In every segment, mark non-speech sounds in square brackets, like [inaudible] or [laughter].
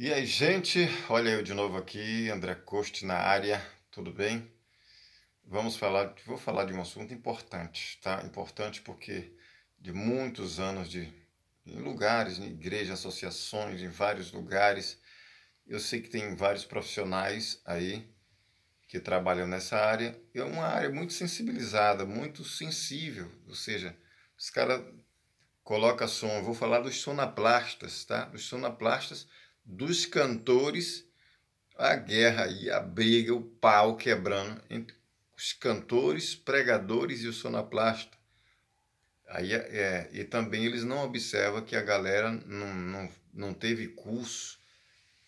E aí, gente, olha eu de novo aqui, André Coste na área, tudo bem? Vamos falar, vou falar de um assunto importante, tá? Importante porque de muitos anos de em lugares, em igrejas, associações, em vários lugares, eu sei que tem vários profissionais aí que trabalham nessa área. É uma área muito sensibilizada, muito sensível, ou seja, os caras colocam som. Eu vou falar dos sonoplastas, tá? Os sonoplastas dos cantores, a guerra e a briga, o pau quebrando entre os cantores, pregadores e o sonoplasta. Aí, é, e também eles não observam que a galera não, não, não teve curso.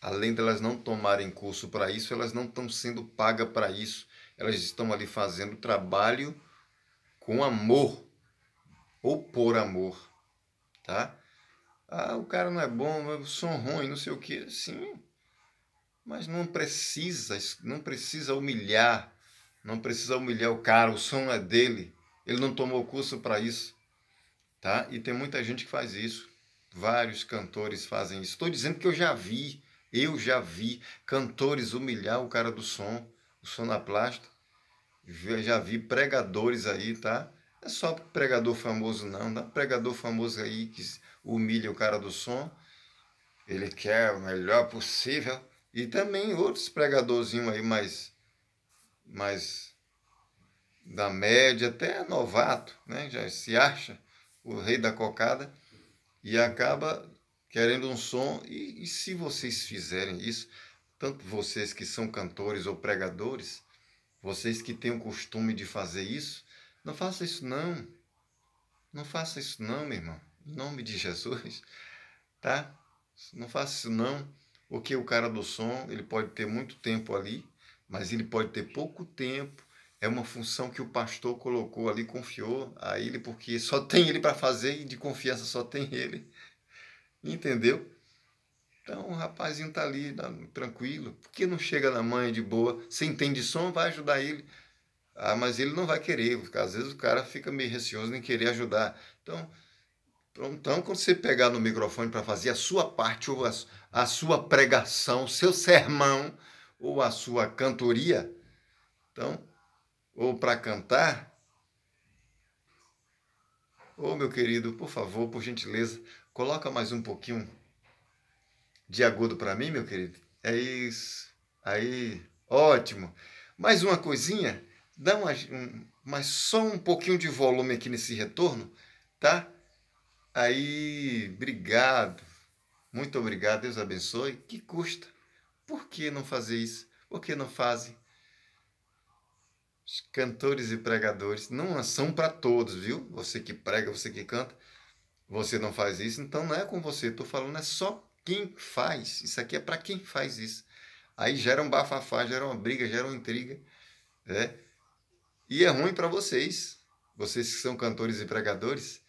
Além delas não tomarem curso para isso, elas não estão sendo pagas para isso. Elas estão ali fazendo trabalho com amor ou por amor, tá? Ah, o cara não é bom, o som ruim, não sei o quê. Sim, mas não precisa, não precisa humilhar, não precisa humilhar o cara, o som é dele, ele não tomou curso para isso, tá? E tem muita gente que faz isso, vários cantores fazem isso. Estou dizendo que eu já vi, eu já vi cantores humilhar o cara do som, o sonoplasta, já vi pregadores aí, tá? Não é só pregador famoso não, dá é pregador famoso aí que humilha o cara do som, ele quer o melhor possível. E também outros pregadorzinhos aí mais, mais da média, até novato, né? já se acha o rei da cocada e acaba querendo um som. E, e se vocês fizerem isso, tanto vocês que são cantores ou pregadores, vocês que têm o costume de fazer isso, não faça isso não. Não faça isso não, meu irmão. Em nome de Jesus, tá? Não faça isso não, porque o cara do som, ele pode ter muito tempo ali, mas ele pode ter pouco tempo. É uma função que o pastor colocou ali, confiou a ele, porque só [laughs] tem ele para fazer e de confiança só tem ele. Entendeu? Então o rapazinho tá ali, tá, tranquilo. Por que não chega na mãe de boa? Se entende som, vai ajudar ele. Ah, mas ele não vai querer, porque às vezes o cara fica meio receoso em querer ajudar. Então, então, quando você pegar no microfone para fazer a sua parte, ou a, a sua pregação, seu sermão, ou a sua cantoria, então, ou para cantar, ou oh, meu querido, por favor, por gentileza, coloca mais um pouquinho de agudo para mim, meu querido. É isso. Aí, ótimo. Mais uma coisinha, dá uma, um, mas só um pouquinho de volume aqui nesse retorno, tá? Aí, obrigado. Muito obrigado, Deus abençoe. Que custa? Por que não fazer isso? Por que não fazem? Os cantores e pregadores não são para todos, viu? Você que prega, você que canta, você não faz isso, então não é com você. Estou falando, é só quem faz. Isso aqui é para quem faz isso. Aí gera um bafafá, gera uma briga, gera uma intriga. Né? E é ruim para vocês, vocês que são cantores e pregadores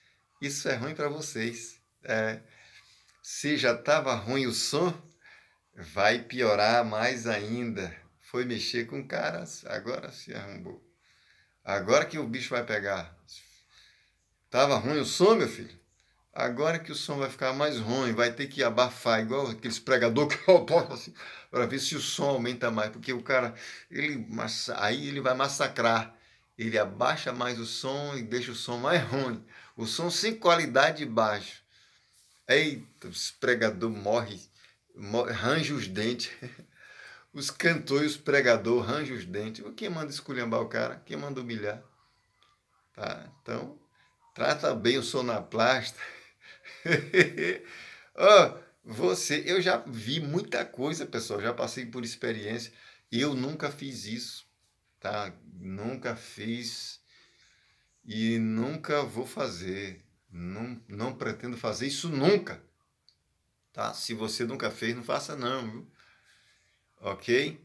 isso é ruim para vocês. É, se já estava ruim o som, vai piorar mais ainda. Foi mexer com o cara, agora se arrumou. Agora que o bicho vai pegar. Tava ruim o som, meu filho? Agora que o som vai ficar mais ruim, vai ter que abafar, igual aqueles pregador que [laughs] boto assim, para ver se o som aumenta mais, porque o cara, ele aí ele vai massacrar. Ele abaixa mais o som e deixa o som mais ruim. O som sem qualidade baixa. Eita, os pregador morre, morre range os dentes. [laughs] Os cantores, os pregador range os dentes. Quem manda esculhambar o cara? Quem manda humilhar? Tá? Então, trata bem o sonoplasta. oh, [laughs] você, eu já vi muita coisa, pessoal, já passei por experiência. Eu nunca fiz isso, tá? Nunca fiz e nunca vou fazer, não, não pretendo fazer isso nunca. Tá? Se você nunca fez, não faça não, viu? Ok?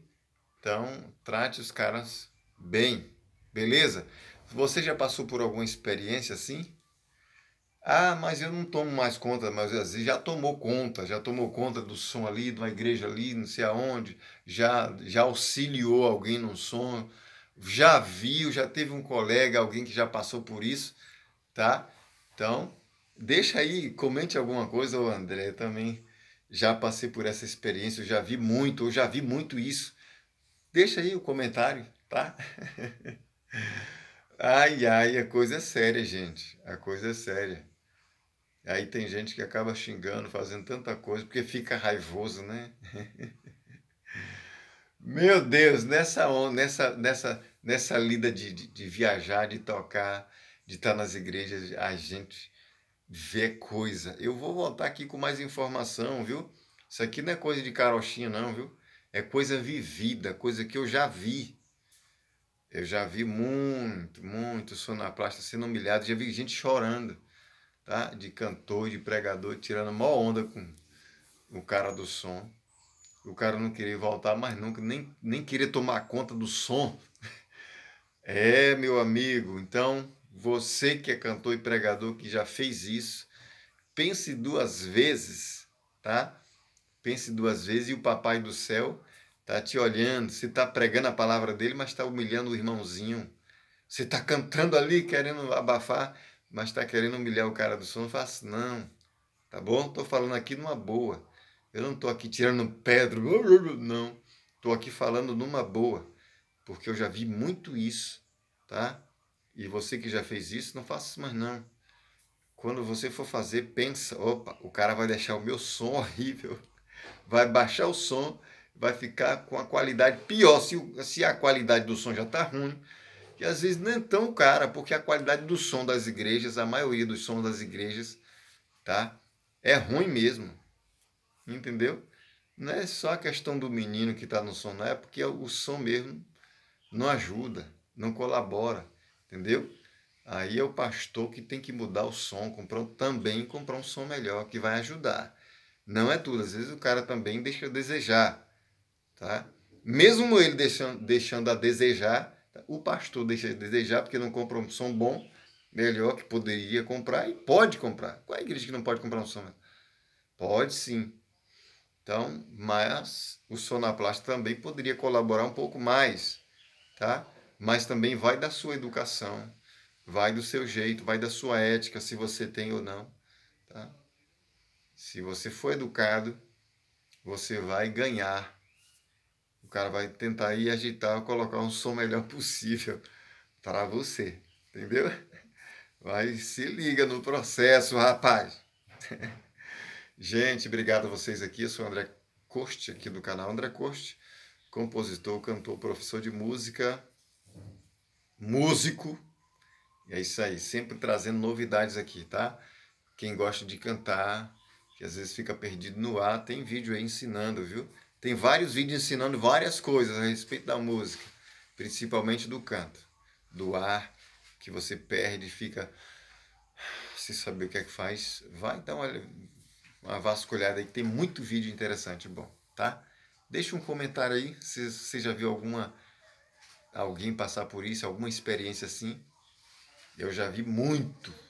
Então, trate os caras bem, beleza? Você já passou por alguma experiência assim? Ah, mas eu não tomo mais conta, mas já tomou conta, já tomou conta do som ali, de uma igreja ali, não sei aonde, já, já auxiliou alguém no som, já viu, já teve um colega, alguém que já passou por isso, tá? Então, deixa aí, comente alguma coisa, o André também já passei por essa experiência, eu já vi muito, eu já vi muito isso. Deixa aí o comentário, tá? [laughs] ai, ai, a coisa é séria, gente. A coisa é séria. Aí tem gente que acaba xingando, fazendo tanta coisa, porque fica raivoso, né? [laughs] Meu Deus, nessa onda, nessa, nessa, nessa lida de, de, de viajar, de tocar, de estar nas igrejas, a gente vê coisa. Eu vou voltar aqui com mais informação, viu? Isso aqui não é coisa de carochinha, não, viu? É coisa vivida, coisa que eu já vi. Eu já vi muito, muito sonoplasta sendo humilhado, já vi gente chorando, tá? De cantor, de pregador, tirando mó onda com o cara do som. O cara não queria voltar mais nunca, nem, nem queria tomar conta do som. É, meu amigo, então você que é cantor e pregador que já fez isso, pense duas vezes, tá? Pense duas vezes e o papai do céu tá te olhando, Você tá pregando a palavra dele, mas está humilhando o irmãozinho. Você tá cantando ali querendo abafar, mas tá querendo humilhar o cara do som, Faz faça não. Tá bom? Tô falando aqui numa boa. Eu não tô aqui tirando pedra, [laughs] não. Tô aqui falando numa boa porque eu já vi muito isso, tá? E você que já fez isso, não faça isso mais não. Quando você for fazer, pensa, opa, o cara vai deixar o meu som [laughs] horrível, vai baixar o som, vai ficar com a qualidade pior. Se, se a qualidade do som já está ruim, e às vezes nem tão cara, porque a qualidade do som das igrejas, a maioria dos sons das igrejas, tá? É ruim mesmo. Entendeu? Não é só a questão do menino que está no som, não é porque é o som mesmo não ajuda, não colabora, entendeu? Aí é o pastor que tem que mudar o som, comprar também comprar um som melhor que vai ajudar. Não é tudo, às vezes o cara também deixa a desejar, tá? Mesmo ele deixando, deixando a desejar, tá? o pastor deixa a desejar porque não compra um som bom, melhor que poderia comprar e pode comprar. Qual é a igreja que não pode comprar um som? Pode sim. Então, mas o sonoplasta também poderia colaborar um pouco mais tá? Mas também vai da sua educação, vai do seu jeito, vai da sua ética, se você tem ou não, tá? Se você for educado, você vai ganhar. O cara vai tentar ir agitar, colocar um som melhor [laughs] possível para você, entendeu? Mas se liga no processo, rapaz. [laughs] Gente, obrigado a vocês aqui. Eu sou o André Coste, aqui do canal André Coste compositor, cantor, professor de música, músico. E é isso aí, sempre trazendo novidades aqui, tá? Quem gosta de cantar, que às vezes fica perdido no ar, tem vídeo aí ensinando, viu? Tem vários vídeos ensinando várias coisas a respeito da música, principalmente do canto, do ar que você perde, fica sem saber o que é que faz. Vai dar uma, uma vasculhada aí que tem muito vídeo interessante, bom, tá? Deixa um comentário aí se você já viu alguma alguém passar por isso, alguma experiência assim. Eu já vi muito,